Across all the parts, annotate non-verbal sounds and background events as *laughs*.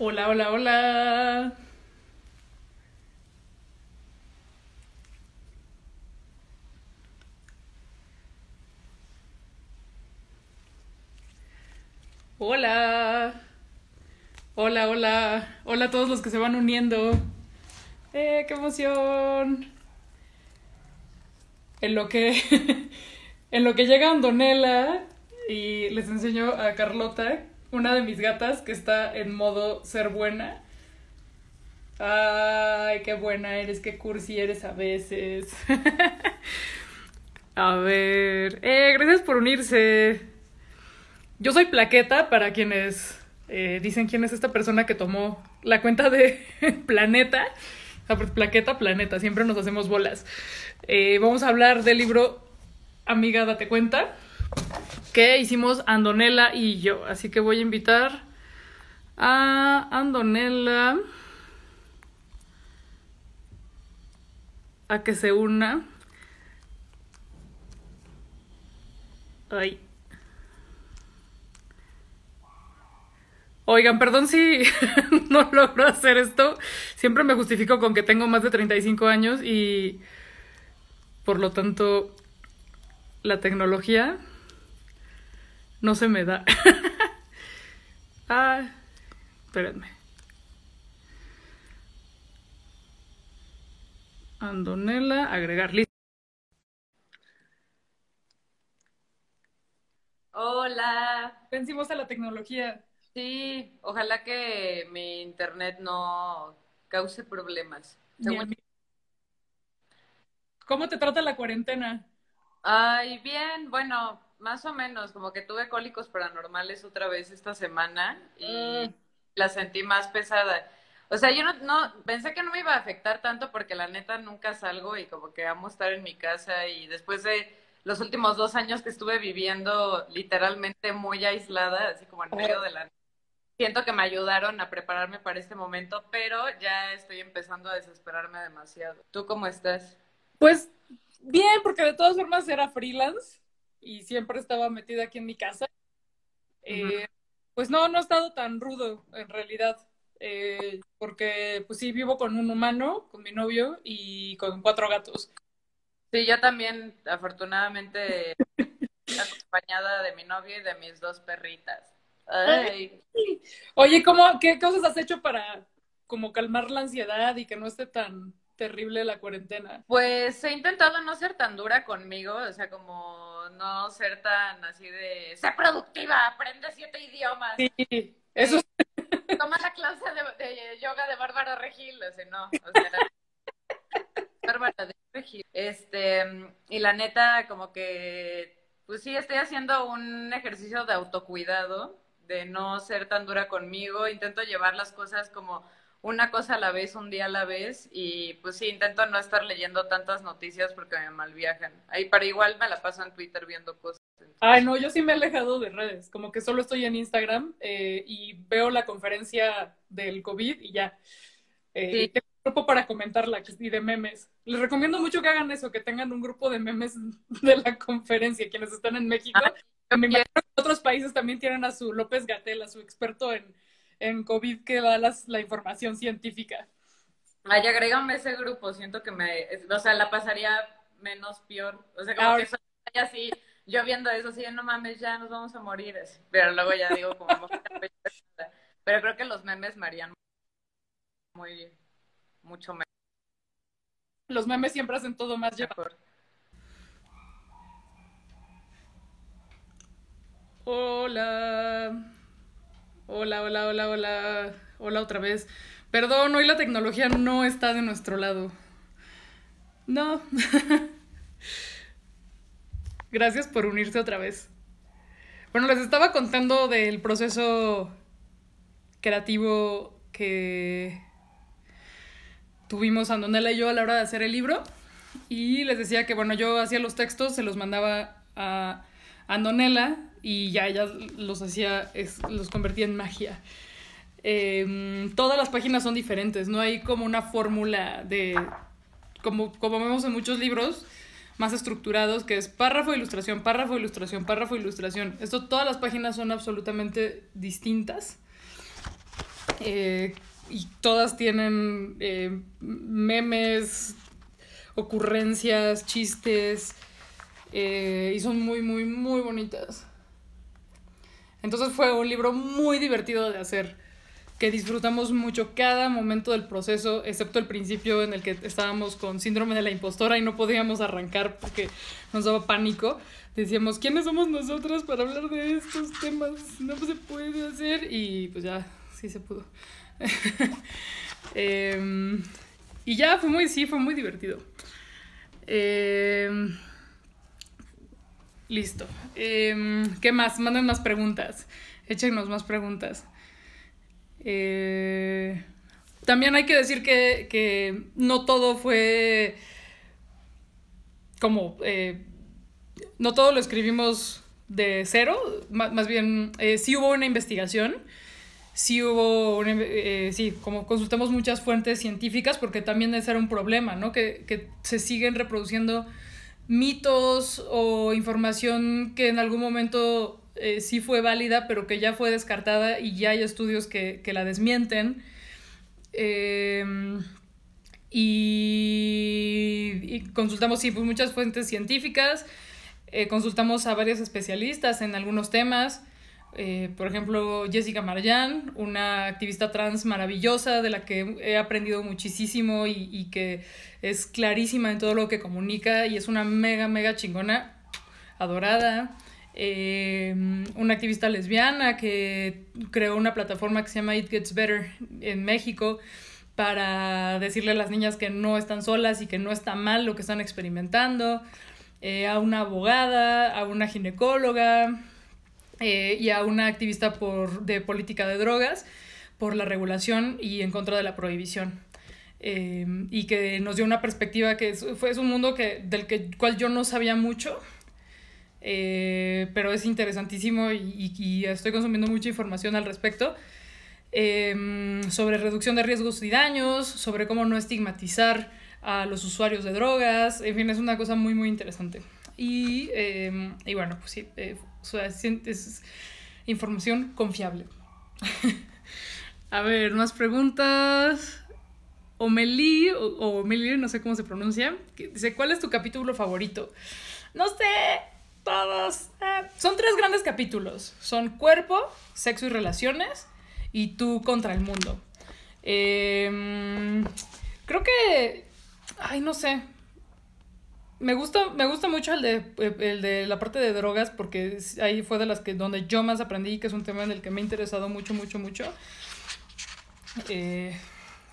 Hola, hola, hola. Hola. Hola, hola. Hola a todos los que se van uniendo. ¡Eh, qué emoción! En lo que *laughs* en lo que llega Andonela y les enseño a Carlota una de mis gatas que está en modo ser buena. Ay, qué buena eres, qué cursi eres a veces. *laughs* a ver. Eh, gracias por unirse. Yo soy Plaqueta, para quienes eh, dicen quién es esta persona que tomó la cuenta de *laughs* Planeta. Plaqueta, planeta, siempre nos hacemos bolas. Eh, vamos a hablar del libro Amiga, date cuenta que hicimos Andonella y yo. Así que voy a invitar a Andonela a que se una. Ay. Oigan, perdón si *laughs* no logro hacer esto. Siempre me justifico con que tengo más de 35 años y por lo tanto la tecnología no se me da. *laughs* ah, espérenme. Andonela, agregar lista. Hola. Pensemos a la tecnología. Sí, ojalá que mi internet no cause problemas. ¿Cómo te trata la cuarentena? Ay, bien, bueno, más o menos, como que tuve cólicos paranormales otra vez esta semana y mm. la sentí más pesada. O sea, yo no, no, pensé que no me iba a afectar tanto porque la neta nunca salgo y como que amo estar en mi casa y después de los últimos dos años que estuve viviendo literalmente muy aislada, así como en medio de la... Siento que me ayudaron a prepararme para este momento, pero ya estoy empezando a desesperarme demasiado. ¿Tú cómo estás? Pues bien, porque de todas formas era freelance y siempre estaba metida aquí en mi casa, eh, pues no, no ha estado tan rudo en realidad, eh, porque pues sí, vivo con un humano, con mi novio y con cuatro gatos. Sí, yo también, afortunadamente, *laughs* acompañada de mi novio y de mis dos perritas. Ay. Oye, ¿cómo, ¿qué cosas has hecho para como calmar la ansiedad y que no esté tan terrible la cuarentena? Pues he intentado no ser tan dura conmigo, o sea, como no ser tan así de, sé productiva, aprende siete idiomas. Sí, eso. toma la clase de, yoga de Bárbara Regil, o sea, no, *laughs* Bárbara Regil. Este, y la neta, como que, pues sí, estoy haciendo un ejercicio de autocuidado, de no ser tan dura conmigo, intento llevar las cosas como una cosa a la vez, un día a la vez, y pues sí, intento no estar leyendo tantas noticias porque me mal viajan Ahí, para igual me la paso en Twitter viendo cosas. Ay, no, yo sí me he alejado de redes, como que solo estoy en Instagram eh, y veo la conferencia del COVID y ya. Eh, tengo un grupo para comentarla y de memes. Les recomiendo mucho que hagan eso, que tengan un grupo de memes *laughs* de la conferencia, quienes están en México. Ah, otros países también tienen a su López Gatel, a su experto en en COVID que da la información científica. Ay, agrégame ese grupo, siento que me, o sea, la pasaría menos peor. O sea, como que así, yo viendo eso, así, no mames, ya nos vamos a morir. Pero luego ya digo, como, pero creo que los memes me harían muy, mucho mejor. Los memes siempre hacen todo más mejor. Hola. Hola, hola, hola, hola. Hola otra vez. Perdón, hoy la tecnología no está de nuestro lado. No. *laughs* Gracias por unirse otra vez. Bueno, les estaba contando del proceso creativo que tuvimos Andonela y yo a la hora de hacer el libro. Y les decía que, bueno, yo hacía los textos, se los mandaba a Andonela, y ya los hacía, los convertía en magia. Em, todas las páginas son diferentes, no hay como una fórmula de, como, como vemos en muchos libros más estructurados, que es párrafo, ilustración, párrafo, ilustración, párrafo, ilustración. Esto, todas las páginas son absolutamente distintas. Eh, y todas tienen eh, memes, ocurrencias, chistes, eh, y son muy, muy, muy bonitas. Entonces fue un libro muy divertido de hacer, que disfrutamos mucho cada momento del proceso, excepto el principio en el que estábamos con síndrome de la impostora y no podíamos arrancar porque nos daba pánico. Decíamos, ¿quiénes somos nosotras para hablar de estos temas? No se puede hacer y pues ya, sí se pudo. *laughs* Em, y ya fue muy, sí, fue muy divertido. Em, Listo. Em, ¿Qué más? Manden más preguntas. Échenos más preguntas. Eh, también hay que decir que, no todo fue como... Eh, no todo lo escribimos de cero, más, bien eh, sí hubo una investigación, sí hubo, sí, como consultamos muchas fuentes científicas porque también ese era un problema, ¿no? Que, que se siguen reproduciendo mitos o información que en algún momento eh, sí fue válida, pero que ya fue descartada y ya hay estudios que, la desmienten. Em, y, consultamos, sí, pues muchas fuentes científicas, eh, consultamos a varios especialistas en algunos temas. Eh, por ejemplo, Jessica Marjan, una activista trans maravillosa de la que he aprendido muchísimo y, que es clarísima en todo lo que comunica y es una mega, mega chingona, adorada. Eh, una activista lesbiana que creó una plataforma que se llama It Gets Better en México para decirle a las niñas que no están solas y que no está mal lo que están experimentando. Eh, a una abogada, a una ginecóloga, eh, y a una activista por, de política de drogas por la regulación y en contra de la prohibición. Eh, y que nos dio una perspectiva que es, fue, es un mundo que, del que, cual yo no sabía mucho, eh, pero es interesantísimo y, estoy consumiendo mucha información al respecto em, sobre reducción de riesgos y daños, sobre cómo no estigmatizar a los usuarios de drogas, en fin, es una cosa muy, muy interesante. Y, em, y bueno, pues sí, o sea, es, información confiable. *laughs* A ver, más preguntas. Omeli, o, o no sé cómo se pronuncia, dice, ¿cuál es tu capítulo favorito? No sé, todos. Ah, son tres grandes capítulos. Son cuerpo, sexo y relaciones y tú contra el mundo. Em, creo que... Ay, no sé. Me gusta, me gusta mucho el de, la parte de drogas porque ahí fue de las que donde yo más aprendí, que es un tema en el que me ha interesado mucho, mucho, mucho. Eh,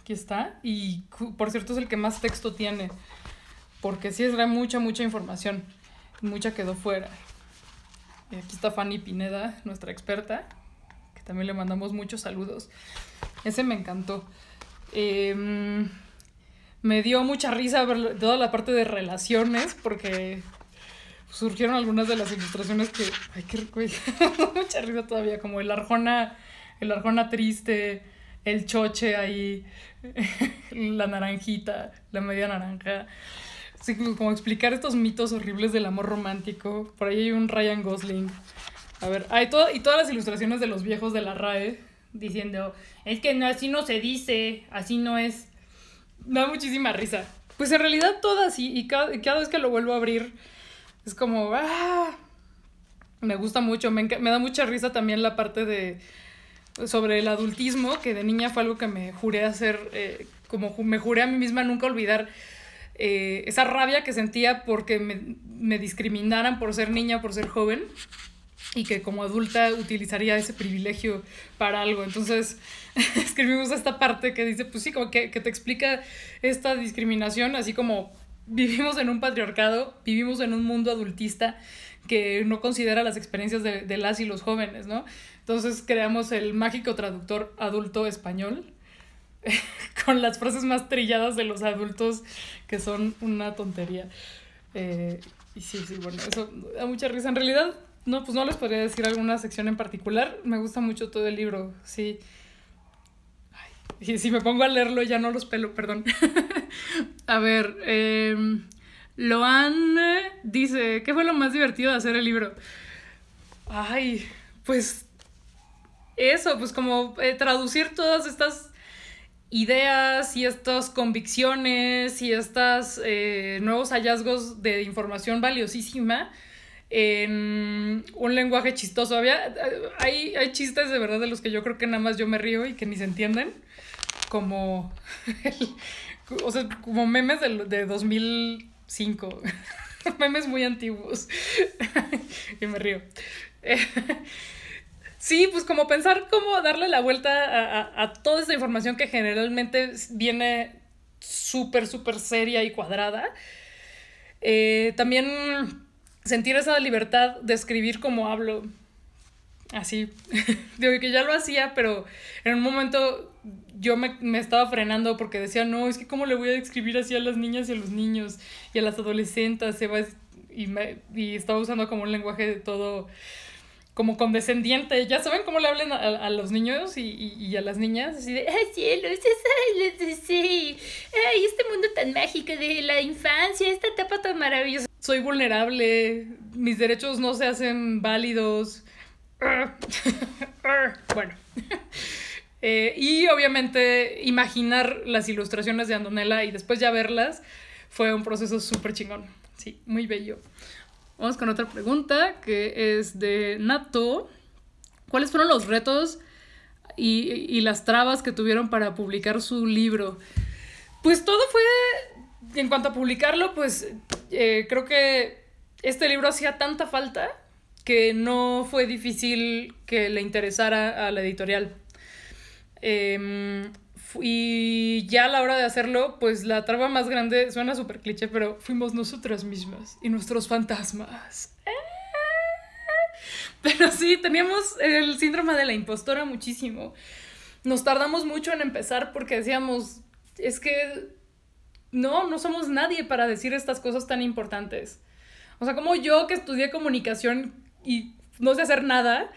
aquí está. Y por cierto es el que más texto tiene, porque sí es mucha, mucha información. Mucha quedó fuera. Y aquí está Fanny Pineda, nuestra experta, que también le mandamos muchos saludos. Ese me encantó. Em, me dio mucha risa ver toda la parte de relaciones porque surgieron algunas de las ilustraciones que, ay, qué *laughs* mucha risa todavía, como el Arjona, el Arjona triste, el choche ahí, *laughs* la naranjita, la media naranja. Así como explicar estos mitos horribles del amor romántico. Por ahí hay un Ryan Gosling. A ver, hay todo, y todas las ilustraciones de los viejos de la RAE diciendo, es que así no se dice, así no es da muchísima risa. Pues en realidad todas y, cada, vez que lo vuelvo a abrir es como, ah, me gusta mucho, me, da mucha risa también la parte de sobre el adultismo, que de niña fue algo que me juré hacer, eh, como me juré a mí misma nunca olvidar eh, esa rabia que sentía porque me, me discriminaran por ser niña, por ser joven y que como adulta utilizaría ese privilegio para algo. Entonces *laughs* escribimos esta parte que dice, pues sí, como que, que te explica esta discriminación, así como vivimos en un patriarcado, vivimos en un mundo adultista que no considera las experiencias de, de, las y los jóvenes, ¿no? Entonces creamos el mágico traductor adulto español *laughs* con las frases más trilladas de los adultos que son una tontería. Eh, y sí, sí, bueno, eso da mucha risa. En realidad, no, pues no les podría decir alguna sección en particular. Me gusta mucho todo el libro, sí. Ay, y si me pongo a leerlo ya no los pelo, perdón. *laughs* a ver, em, Loan dice, ¿qué fue lo más divertido de hacer el libro? Ay, pues eso, pues como eh, traducir todas estas ideas y estas convicciones y estos eh, nuevos hallazgos de información valiosísima en un lenguaje chistoso. Había, hay, hay chistes de verdad de los que yo creo que nada más yo me río y que ni se entienden, como, *laughs* como memes de, 2005, *laughs* memes muy antiguos, *laughs* y me río. Sí, pues como pensar cómo darle la vuelta a, toda esta información que generalmente viene súper, súper seria y cuadrada. Eh, también sentir esa libertad de escribir como hablo. Así, *laughs* digo que ya lo hacía, pero en un momento yo me, estaba frenando porque decía, no, es que cómo le voy a escribir así a las niñas y a los niños y a las adolescentes, y, estaba usando como un lenguaje de todo como condescendiente. Ya saben cómo le hablan a, los niños y, a las niñas, así de, ay cielos, sí, ay, este mundo tan mágico de la infancia, esta etapa tan maravillosa soy vulnerable, mis derechos no se hacen válidos. *laughs* bueno. *laughs* Eh, y obviamente imaginar las ilustraciones de Andonela y después ya verlas fue un proceso súper chingón. Sí, muy bello. Vamos con otra pregunta que es de Nato. ¿Cuáles fueron los retos y, y las trabas que tuvieron para publicar su libro? Pues todo fue en cuanto a publicarlo, pues eh, creo que este libro hacía tanta falta que no fue difícil que le interesara a la editorial. Em, y ya a la hora de hacerlo, pues la traba más grande, suena súper cliché, pero fuimos nosotras mismas y nuestros fantasmas. *laughs* Pero sí, teníamos el síndrome de la impostora muchísimo. Nos tardamos mucho en empezar porque decíamos, es que no, no somos nadie para decir estas cosas tan importantes. O sea, como yo que estudié comunicación y no sé hacer nada,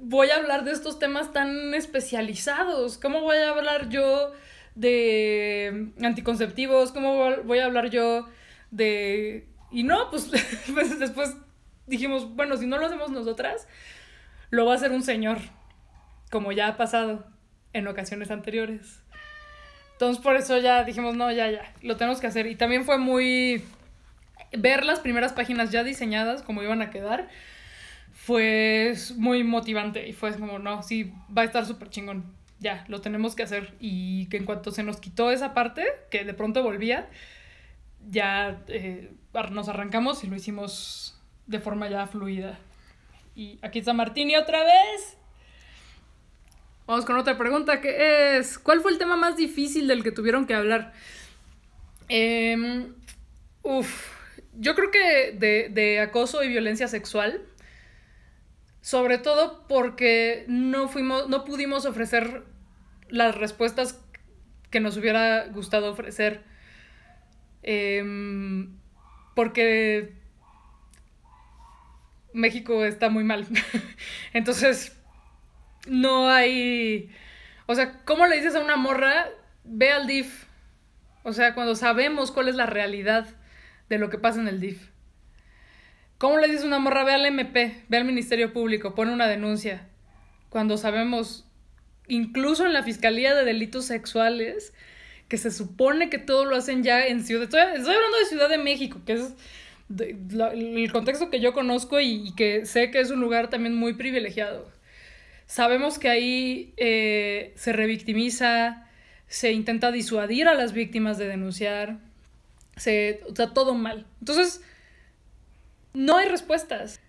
voy a hablar de estos temas tan especializados. ¿Cómo voy a hablar yo de anticonceptivos? ¿Cómo voy a hablar yo de... Y no, pues, *laughs* pues, después dijimos, bueno, si no lo hacemos nosotras, lo va a hacer un señor, como ya ha pasado en ocasiones anteriores. Entonces por eso ya dijimos, no, ya, ya, lo tenemos que hacer. Y también fue muy ver las primeras páginas ya diseñadas, como iban a quedar, fue muy motivante y fue como, no, sí, va a estar súper chingón, ya, lo tenemos que hacer. Y que en cuanto se nos quitó esa parte, que de pronto volvía, ya eh, nos arrancamos y lo hicimos de forma ya fluida. Y aquí está Martini otra vez. Vamos con otra pregunta que es, ¿cuál fue el tema más difícil del que tuvieron que hablar? Em, uf, yo creo que de, acoso y violencia sexual, sobre todo porque no fuimos, no pudimos ofrecer las respuestas que nos hubiera gustado ofrecer. Em, porque México está muy mal. *laughs* Entonces, no hay. O sea, ¿cómo le dices a una morra? Ve al DIF. O sea, cuando sabemos cuál es la realidad de lo que pasa en el DIF. ¿Cómo le dices a una morra? Ve al MP, ve al Ministerio Público, pone una denuncia. Cuando sabemos, incluso en la Fiscalía de Delitos Sexuales, que se supone que todo lo hacen ya en Ciudad. Estoy, hablando de Ciudad de México, que es el contexto que yo conozco y que sé que es un lugar también muy privilegiado. Sabemos que ahí eh, se revictimiza, se intenta disuadir a las víctimas de denunciar, se, o sea, todo mal. Entonces, no hay respuestas,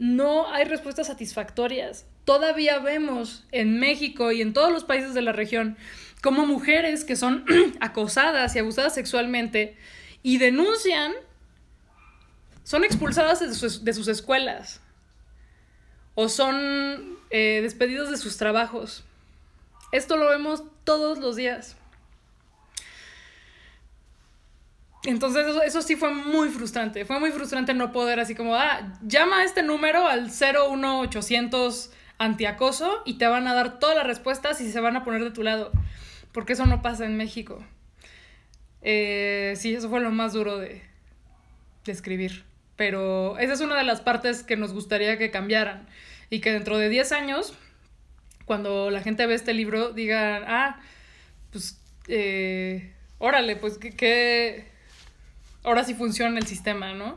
no hay respuestas satisfactorias. Todavía vemos en México y en todos los países de la región cómo mujeres que son *clears throat* acosadas y abusadas sexualmente y denuncian, son expulsadas de sus, de sus escuelas o son eh, despedidos de sus trabajos. Esto lo vemos todos los días. Entonces eso, sí fue muy frustrante. Fue muy frustrante no poder así como, ah, llama a este número al 01800 antiacoso y te van a dar todas las respuestas y se van a poner de tu lado. Porque eso no pasa en México. Eh, sí, eso fue lo más duro de escribir. Pero esa es una de las partes que nos gustaría que cambiaran y que dentro de 10 años, cuando la gente ve este libro, digan, ah, pues, eh, órale, pues que, ahora sí funciona el sistema, ¿no?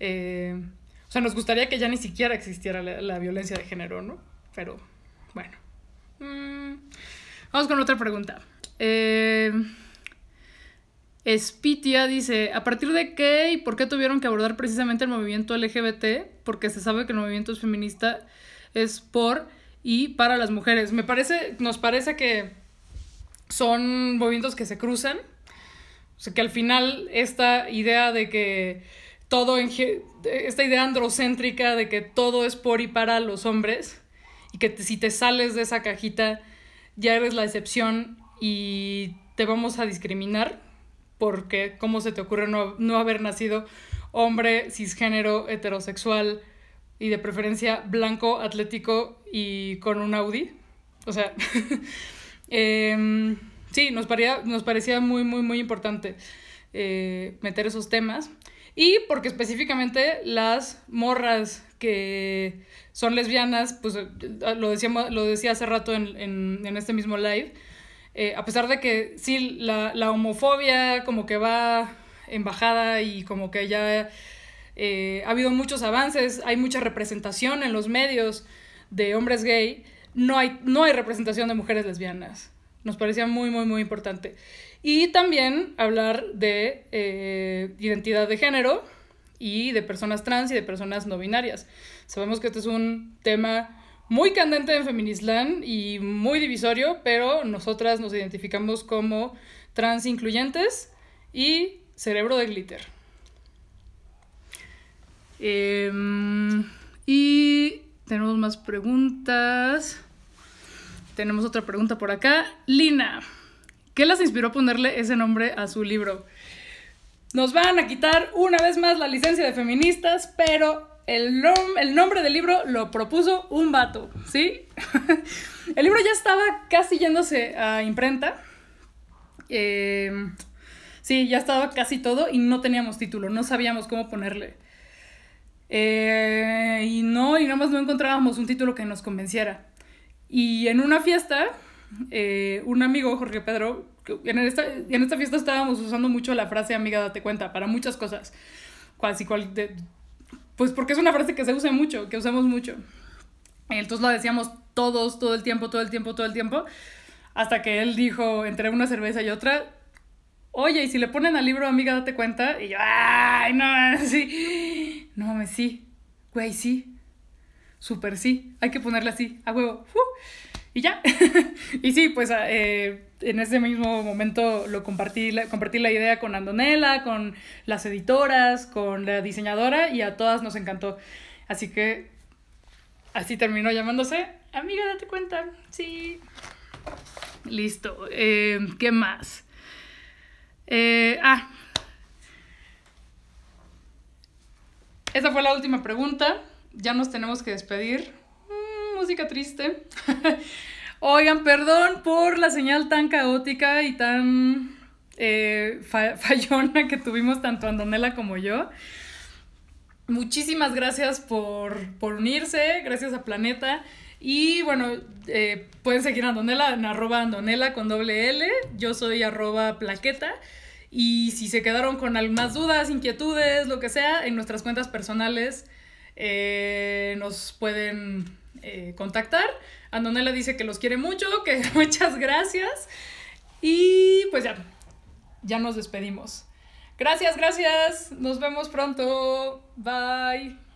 Eh, o sea, nos gustaría que ya ni siquiera existiera la, violencia de género, ¿no? Pero, bueno. Mm, vamos con otra pregunta. Eh, Spitia dice, ¿a partir de qué y por qué tuvieron que abordar precisamente el movimiento LGBT? Porque se sabe que el movimiento es feminista es por y para las mujeres. Me parece, nos parece que son movimientos que se cruzan, o sea, que al final esta idea de que todo, esta idea androcéntrica de que todo es por y para los hombres, y que si te sales de esa cajita ya eres la excepción y te vamos a discriminar, porque cómo se te ocurre no haber nacido hombre, cisgénero, heterosexual, y de preferencia blanco, atlético y con un Audi. O sea, *laughs* em, sí, nos parecía, nos parecía muy, muy, muy importante eh, meter esos temas. Y porque específicamente las morras que son lesbianas, pues eh, lo, decíamos, lo decía hace rato en, este mismo live, eh, a pesar de que sí, la, la homofobia como que va en bajada y como que ya eh, ha habido muchos avances, hay mucha representación en los medios de hombres gay, no hay, representación de mujeres lesbianas. Nos parecía muy, muy, muy importante. Y también hablar de eh, identidad de género y de personas trans y de personas no binarias. Sabemos que este es un tema muy candente en Feminisland y muy divisorio, pero nosotras nos identificamos como trans incluyentes y cerebro de glitter. Em, y tenemos más preguntas. Tenemos otra pregunta por acá. Lina, ¿qué las inspiró a ponerle ese nombre a su libro? Nos van a quitar una vez más la licencia de feministas, pero el, nombre del libro lo propuso un vato, ¿sí? *laughs* el libro ya estaba casi yéndose a imprenta. Em, sí, ya estaba casi todo y no teníamos título, no sabíamos cómo ponerle. Eh, y no, y nada más no encontrábamos un título que nos convenciera. Y en una fiesta, eh, un amigo, Jorge Pedro, en esta, en esta fiesta estábamos usando mucho la frase amiga date cuenta para muchas cosas. cual, pues porque es una frase que se usa mucho, que usamos mucho. Entonces la decíamos todos, todo el tiempo, todo el tiempo, todo el tiempo, hasta que él dijo entre una cerveza y otra, oye, y si le ponen al libro amiga date cuenta, y yo, ay, no, así no mames, sí, güey, sí, súper sí, hay que ponerla así, a huevo, y ya. *laughs* y sí, pues ah, eh, en ese mismo momento lo compartí, la, compartí la idea con Andonela, con las editoras, con la diseñadora y a todas nos encantó. Así que así terminó llamándose Amiga, date cuenta. Sí. Listo. Eh, ¿Qué más? Eh, ah, Esa fue la última pregunta. Ya nos tenemos que despedir. Mm, música triste. *laughs* Oigan, perdón por la señal tan caótica y tan eh, fallona que tuvimos tanto Andonela como yo. Muchísimas gracias por, unirse, gracias a Planeta. Y bueno, eh, pueden seguir a Andonela en arroba Andonela con doble L. Yo soy arroba plaqueta. Y si se quedaron con más dudas, inquietudes, lo que sea, en nuestras cuentas personales eh, nos pueden eh, contactar. Antonella dice que los quiere mucho, *laughs* que muchas gracias. Y pues ya, ya nos despedimos. Gracias, gracias. Nos vemos pronto. Bye.